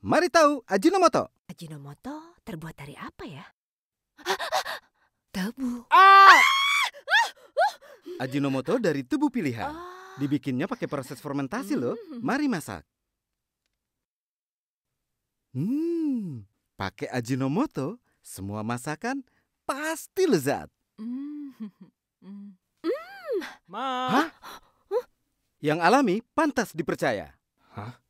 Mari tahu Ajinomoto. Ajinomoto terbuat dari apa ya? Tebu. Ah! Ajinomoto dari tebu pilihan. Ah. Dibikinnya pakai proses fermentasi loh. Hmm. Mari masak. Hmm, pakai Ajinomoto, semua masakan pasti lezat. Mm. Hah? Yang alami pantas dipercaya. Hah?